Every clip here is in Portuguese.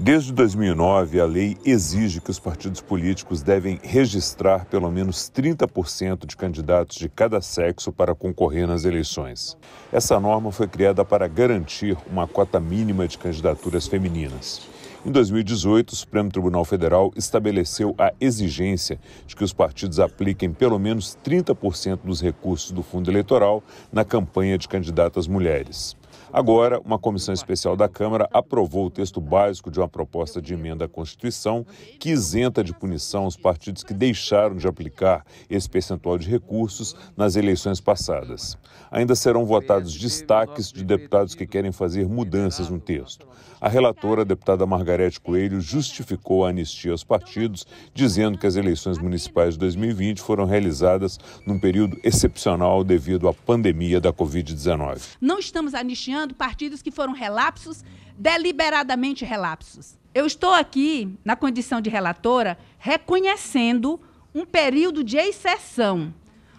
Desde 2009, a lei exige que os partidos políticos devem registrar pelo menos 30% de candidatos de cada sexo para concorrer nas eleições. Essa norma foi criada para garantir uma cota mínima de candidaturas femininas. Em 2018, o Supremo Tribunal Federal estabeleceu a exigência de que os partidos apliquem pelo menos 30% dos recursos do fundo eleitoral na campanha de candidatas mulheres. Agora, uma comissão especial da Câmara aprovou o texto básico de uma proposta de emenda à Constituição que isenta de punição os partidos que deixaram de aplicar esse percentual de recursos nas eleições passadas. Ainda serão votados destaques de deputados que querem fazer mudanças no texto. A relatora, a deputada Margarete Coelho, justificou a anistia aos partidos, dizendo que as eleições municipais de 2020 foram realizadas num período excepcional devido à pandemia da Covid-19. Não estamos anistiando partidos que foram relapsos, deliberadamente relapsos. Eu estou aqui, na condição de relatora, reconhecendo um período de exceção,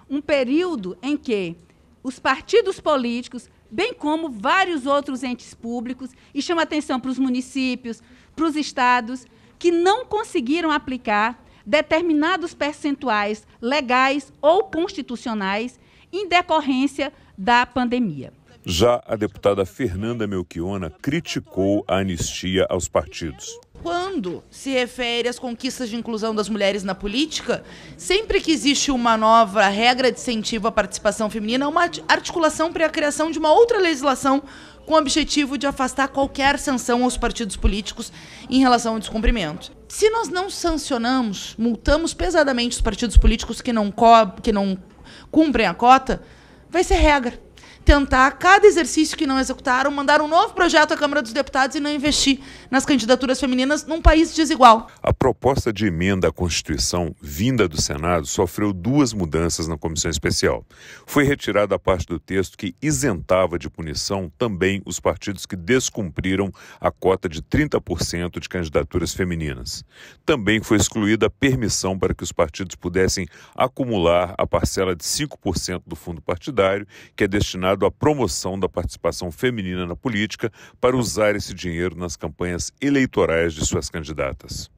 um período em que os partidos políticos, bem como vários outros entes públicos, e chama atenção para os municípios, para os estados, que não conseguiram aplicar determinados percentuais legais ou constitucionais em decorrência da pandemia. Já a deputada Fernanda Melchiona criticou a anistia aos partidos. Quando se refere às conquistas de inclusão das mulheres na política, sempre que existe uma nova regra de incentivo à participação feminina, há uma articulação para a criação de uma outra legislação com o objetivo de afastar qualquer sanção aos partidos políticos em relação ao descumprimento. Se nós não sancionamos, multamos pesadamente os partidos políticos que não, que não cumprem a cota, vai ser regra tentar, cada exercício que não executaram, mandar um novo projeto à Câmara dos Deputados e não investir nas candidaturas femininas num país desigual. A proposta de emenda à Constituição, vinda do Senado, sofreu duas mudanças na comissão especial. Foi retirada a parte do texto que isentava de punição também os partidos que descumpriram a cota de 30% de candidaturas femininas. Também foi excluída a permissão para que os partidos pudessem acumular a parcela de 5% do fundo partidário, que é destinado destinado à promoção da participação feminina na política para usar esse dinheiro nas campanhas eleitorais de suas candidatas.